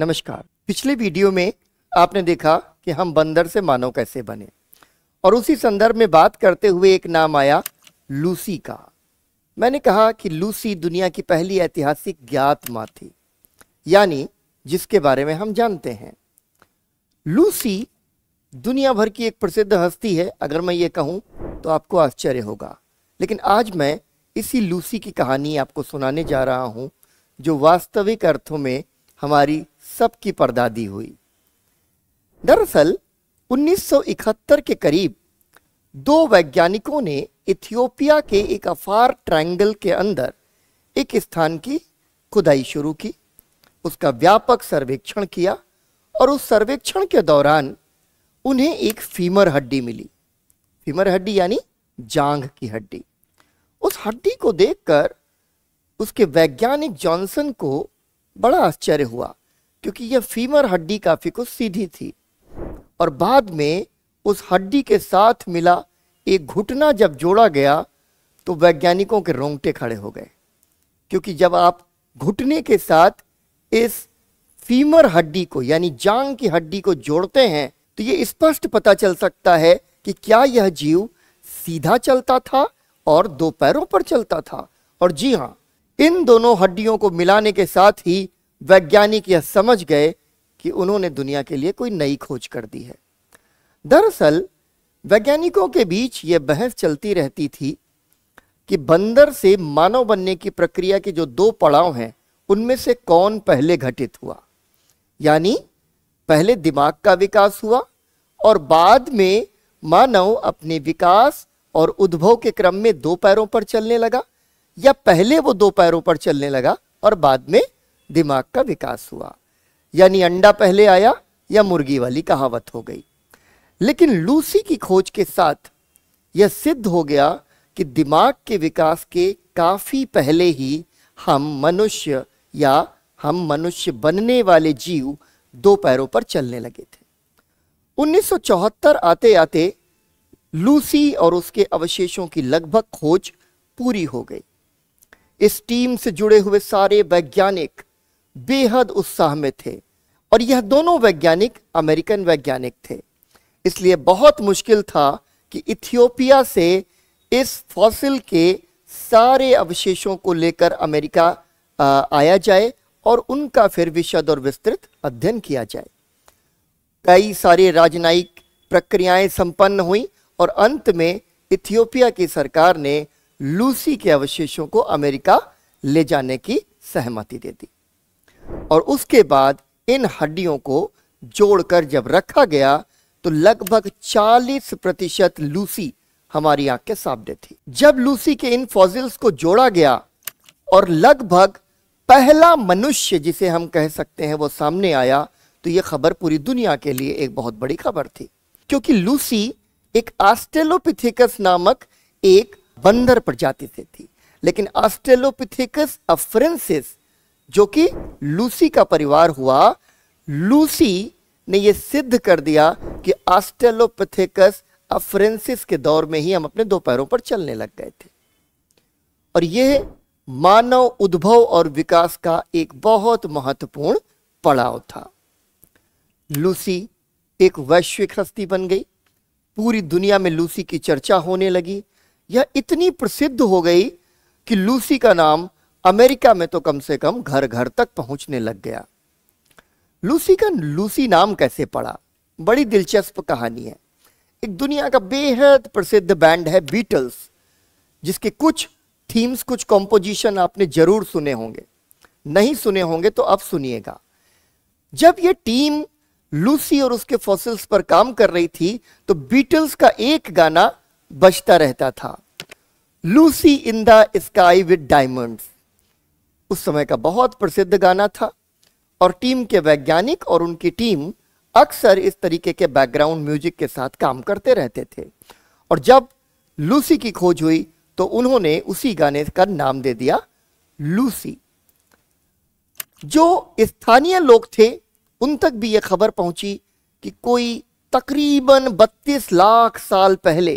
नमस्कार पिछले वीडियो में आपने देखा कि हम बंदर से मानव कैसे बने और उसी संदर्भ में बात करते हुए एक नाम आया लूसी का मैंने कहा कि लूसी दुनिया की पहली ऐतिहासिक ज्ञात माँ थी यानी जिसके बारे में हम जानते हैं लूसी दुनिया भर की एक प्रसिद्ध हस्ती है अगर मैं ये कहूँ तो आपको आश्चर्य होगा लेकिन आज मैं इसी लूसी की कहानी आपको सुनाने जा रहा हूँ जो वास्तविक अर्थों में हमारी सबकी पर्दादी हुई दरअसल 1971 के करीब दो वैज्ञानिकों ने इथियोपिया के एक अफार ट्रायंगल के अंदर एक स्थान की खुदाई शुरू की उसका व्यापक सर्वेक्षण किया और उस सर्वेक्षण के दौरान उन्हें एक फीमर हड्डी मिली फीमर हड्डी यानी जांघ की हड्डी उस हड्डी को देखकर उसके वैज्ञानिक जॉनसन को बड़ा आश्चर्य हुआ क्योंकि यह फीमर हड्डी काफ़ी कुछ सीधी थी और बाद में उस हड्डी के साथ मिला एक घुटना जब जोड़ा गया तो वैज्ञानिकों के रोंगटे खड़े हो गए क्योंकि जब आप घुटने के साथ इस फीमर हड्डी को यानी जांग की हड्डी को जोड़ते हैं तो यह स्पष्ट पता चल सकता है कि क्या यह जीव सीधा चलता था और दो पैरों पर चलता था और जी हाँ इन दोनों हड्डियों को मिलाने के साथ ही वैज्ञानिक यह समझ गए कि उन्होंने दुनिया के लिए कोई नई खोज कर दी है दरअसल वैज्ञानिकों के बीच यह बहस चलती रहती थी कि बंदर से मानव बनने की प्रक्रिया के जो दो पड़ाव हैं उनमें से कौन पहले घटित हुआ यानी पहले दिमाग का विकास हुआ और बाद में मानव अपने विकास और उद्भव के क्रम में दो पैरों पर चलने लगा या पहले वो दो पैरों पर चलने लगा और बाद में दिमाग का विकास हुआ यानी अंडा पहले आया या मुर्गी वाली कहावत हो गई लेकिन लूसी की खोज के साथ यह सिद्ध हो गया कि दिमाग के विकास के काफ़ी पहले ही हम मनुष्य या हम मनुष्य बनने वाले जीव दो पैरों पर चलने लगे थे 1974 आते आते लूसी और उसके अवशेषों की लगभग खोज पूरी हो गई इस टीम से जुड़े हुए सारे वैज्ञानिक बेहद उत्साह में थे और यह दोनों वैज्ञानिक अमेरिकन वैज्ञानिक थे इसलिए बहुत मुश्किल था कि इथियोपिया से इस फॉसिल के सारे अवशेषों को लेकर अमेरिका आया जाए और उनका फिर विशद और विस्तृत अध्ययन किया जाए कई सारे राजनयिक प्रक्रियाएं संपन्न हुई और अंत में इथियोपिया की सरकार ने लूसी के अवशेषों को अमेरिका ले जाने की सहमति दे दी और उसके बाद इन हड्डियों को जोड़कर जब रखा गया तो लगभग 40 प्रतिशत लूसी हमारी आंख के सामने थी जब लूसी के इन फॉजिल्स को जोड़ा गया और लगभग पहला मनुष्य जिसे हम कह सकते हैं वो सामने आया तो ये खबर पूरी दुनिया के लिए एक बहुत बड़ी खबर थी क्योंकि लूसी एक आस्टेलोपिथिकस नामक एक बंदर प्रजाति से थी लेकिन आस्टेलोपिथिकस अफ्रेंसिस जो कि लूसी का परिवार हुआ लूसी ने यह सिद्ध कर दिया कि आस्टेलोपथेकस अफ्रेंसिस के दौर में ही हम अपने दो पैरों पर चलने लग गए थे और यह मानव उद्भव और विकास का एक बहुत महत्वपूर्ण पड़ाव था लूसी एक वैश्विक हस्ती बन गई पूरी दुनिया में लूसी की चर्चा होने लगी यह इतनी प्रसिद्ध हो गई कि लूसी का नाम अमेरिका में तो कम से कम घर घर तक पहुंचने लग गया लूसी का लूसी नाम कैसे पड़ा बड़ी दिलचस्प कहानी है एक दुनिया का बेहद प्रसिद्ध बैंड है बीटल्स जिसके कुछ थीम्स कुछ कॉम्पोजिशन आपने जरूर सुने होंगे नहीं सुने होंगे तो अब सुनिएगा जब यह टीम लूसी और उसके फॉसिल्स पर काम कर रही थी तो बीटल्स का एक गाना बजता रहता था Lucy in the sky with diamonds उस समय का बहुत प्रसिद्ध गाना था और टीम के वैज्ञानिक और उनकी टीम अक्सर इस तरीके के बैकग्राउंड म्यूजिक के साथ काम करते रहते थे और जब लूसी की खोज हुई तो उन्होंने उसी गाने का नाम दे दिया लूसी जो स्थानीय लोग थे उन तक भी ये खबर पहुंची कि कोई तकरीबन 32 लाख साल पहले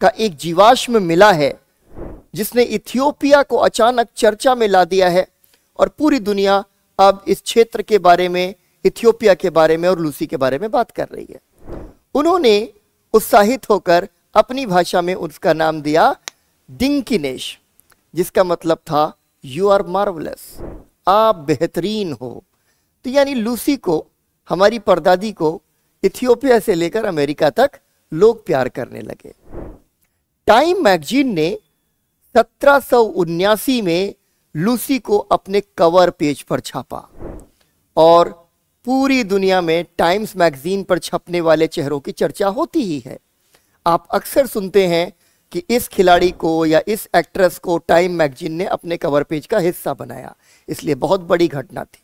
का एक जीवाश्म मिला है जिसने इथियोपिया को अचानक चर्चा में ला दिया है और पूरी दुनिया अब इस क्षेत्र के बारे में इथियोपिया के बारे में और लूसी के बारे में बात कर रही है उन्होंने उत्साहित होकर अपनी भाषा में उसका नाम दिया डिंकिनेश जिसका मतलब था यू आर मार्वलस आप बेहतरीन हो तो यानी लूसी को हमारी परदादी को इथियोपिया से लेकर अमेरिका तक लोग प्यार करने लगे टाइम मैगजीन ने सत्रह में लूसी को अपने कवर पेज पर छापा और पूरी दुनिया में टाइम्स मैगजीन पर छपने वाले चेहरों की चर्चा होती ही है आप अक्सर सुनते हैं कि इस खिलाड़ी को या इस एक्ट्रेस को टाइम मैगजीन ने अपने कवर पेज का हिस्सा बनाया इसलिए बहुत बड़ी घटना थी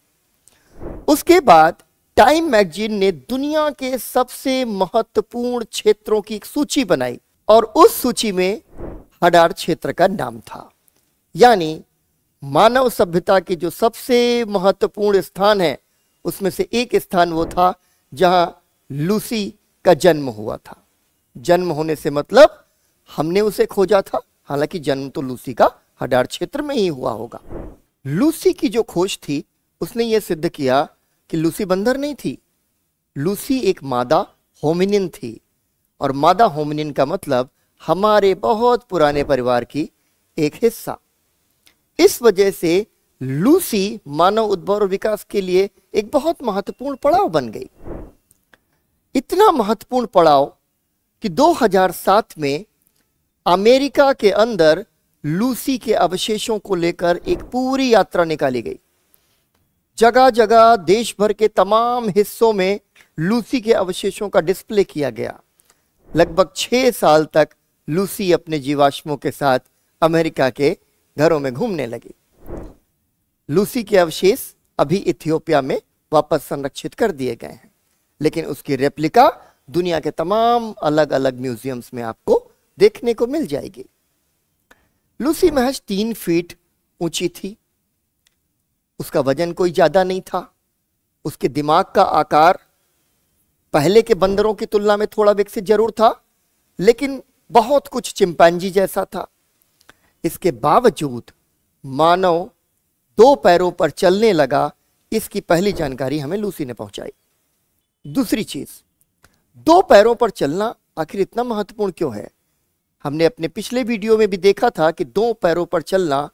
उसके बाद टाइम मैगजीन ने दुनिया के सबसे महत्वपूर्ण क्षेत्रों की एक सूची बनाई और उस सूची में हडार क्षेत्र का नाम था यानी मानव सभ्यता के जो सबसे महत्वपूर्ण स्थान है उसमें से एक स्थान वो था जहां लूसी का जन्म हुआ था जन्म होने से मतलब हमने उसे खोजा था हालांकि जन्म तो लूसी का हडार क्षेत्र में ही हुआ होगा लूसी की जो खोज थी उसने यह सिद्ध किया कि लूसी बंदर नहीं थी लूसी एक मादा होमिनिन थी और मादा होमिनिन का मतलब हमारे बहुत पुराने परिवार की एक हिस्सा इस वजह से लूसी मानव उद्भव और विकास के लिए एक बहुत महत्वपूर्ण पड़ाव बन गई इतना महत्वपूर्ण पड़ाव कि 2007 में अमेरिका के अंदर लूसी के अवशेषों को लेकर एक पूरी यात्रा निकाली गई जगह जगह देश भर के तमाम हिस्सों में लूसी के अवशेषों का डिस्प्ले किया गया लगभग छह साल तक लूसी अपने जीवाश्मों के साथ अमेरिका के घरों में घूमने लगी लूसी के अवशेष अभी इथियोपिया में वापस संरक्षित कर दिए गए हैं लेकिन उसकी रेप्लिका दुनिया के तमाम अलग अलग म्यूजियम्स में आपको देखने को मिल जाएगी लूसी महज तीन फीट ऊंची थी उसका वजन कोई ज़्यादा नहीं था उसके दिमाग का आकार पहले के बंदरों की तुलना में थोड़ा विकसित जरूर था लेकिन बहुत कुछ चिंपैंजी जैसा था इसके बावजूद मानव दो पैरों पर चलने लगा इसकी पहली जानकारी हमें लूसी ने पहुंचाई दूसरी चीज दो पैरों पर चलना आखिर इतना महत्वपूर्ण क्यों है हमने अपने पिछले वीडियो में भी देखा था कि दो पैरों पर चलना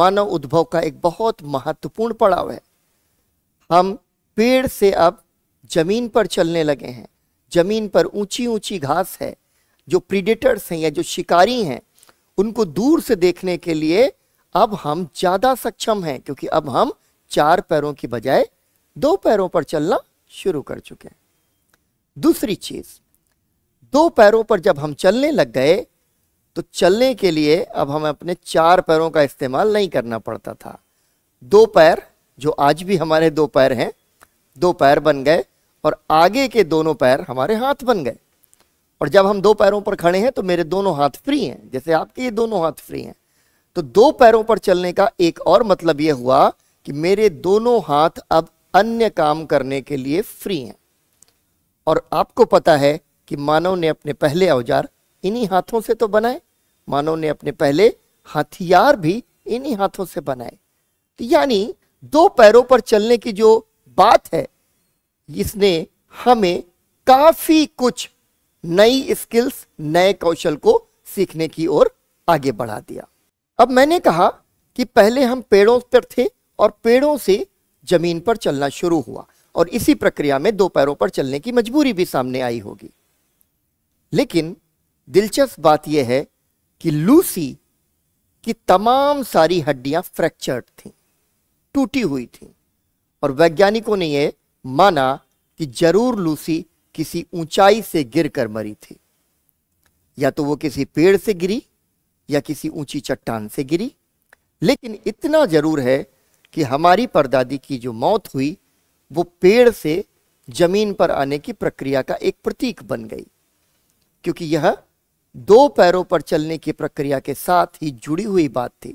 मानव उद्भव का एक बहुत महत्वपूर्ण पड़ाव है हम पेड़ से अब जमीन पर चलने लगे हैं जमीन पर ऊंची ऊंची घास है जो प्रीडेटर्स हैं या जो शिकारी हैं उनको दूर से देखने के लिए अब हम ज़्यादा सक्षम हैं क्योंकि अब हम चार पैरों की बजाय दो पैरों पर चलना शुरू कर चुके हैं दूसरी चीज़ दो पैरों पर जब हम चलने लग गए तो चलने के लिए अब हमें अपने चार पैरों का इस्तेमाल नहीं करना पड़ता था दो पैर जो आज भी हमारे दो पैर हैं दो पैर बन गए और आगे के दोनों पैर हमारे हाथ बन गए और जब हम दो पैरों पर खड़े हैं तो मेरे दोनों हाथ फ्री हैं जैसे आपके ये दोनों हाथ फ्री हैं तो दो पैरों पर चलने का एक और मतलब यह हुआ कि मेरे दोनों हाथ अब अन्य काम करने के लिए फ्री हैं और आपको पता है कि मानव ने अपने पहले औजार इन्हीं हाथों से तो बनाए मानव ने अपने पहले हथियार भी इन्हीं हाथों से बनाए तो यानी दो पैरों पर चलने की जो बात है इसने हमें काफी कुछ नई स्किल्स नए कौशल को सीखने की ओर आगे बढ़ा दिया अब मैंने कहा कि पहले हम पेड़ों पर थे और पेड़ों से जमीन पर चलना शुरू हुआ और इसी प्रक्रिया में दो पैरों पर चलने की मजबूरी भी सामने आई होगी लेकिन दिलचस्प बात यह है कि लूसी की तमाम सारी हड्डियां फ्रैक्चर्ड थी टूटी हुई थी और वैज्ञानिकों ने यह माना कि जरूर लूसी किसी ऊंचाई से गिरकर मरी थी या तो वो किसी पेड़ से गिरी या किसी ऊंची चट्टान से गिरी लेकिन इतना जरूर है कि हमारी परदादी की जो मौत हुई वो पेड़ से जमीन पर आने की प्रक्रिया का एक प्रतीक बन गई क्योंकि यह दो पैरों पर चलने की प्रक्रिया के साथ ही जुड़ी हुई बात थी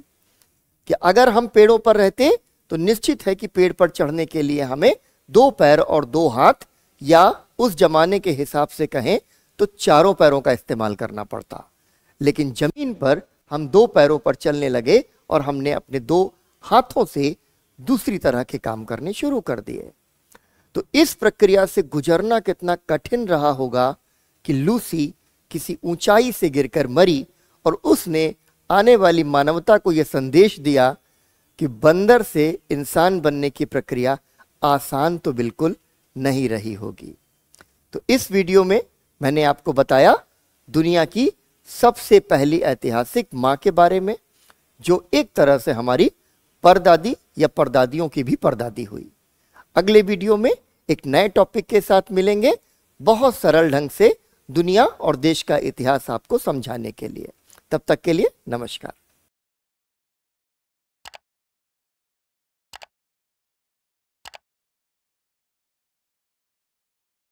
कि अगर हम पेड़ों पर रहते तो निश्चित है कि पेड़ पर चढ़ने के लिए हमें दो पैर और दो हाथ या उस जमाने के हिसाब से कहें तो चारों पैरों का इस्तेमाल करना पड़ता लेकिन जमीन पर हम दो पैरों पर चलने लगे और हमने अपने दो हाथों से दूसरी तरह के काम करने शुरू कर दिए तो इस प्रक्रिया से गुजरना कितना कठिन रहा होगा कि लूसी किसी ऊंचाई से गिरकर मरी और उसने आने वाली मानवता को यह संदेश दिया कि बंदर से इंसान बनने की प्रक्रिया आसान तो बिल्कुल नहीं रही होगी तो इस वीडियो में मैंने आपको बताया दुनिया की सबसे पहली ऐतिहासिक माँ के बारे में जो एक तरह से हमारी परदादी या परदादियों की भी परदादी हुई अगले वीडियो में एक नए टॉपिक के साथ मिलेंगे बहुत सरल ढंग से दुनिया और देश का इतिहास आपको समझाने के लिए तब तक के लिए नमस्कार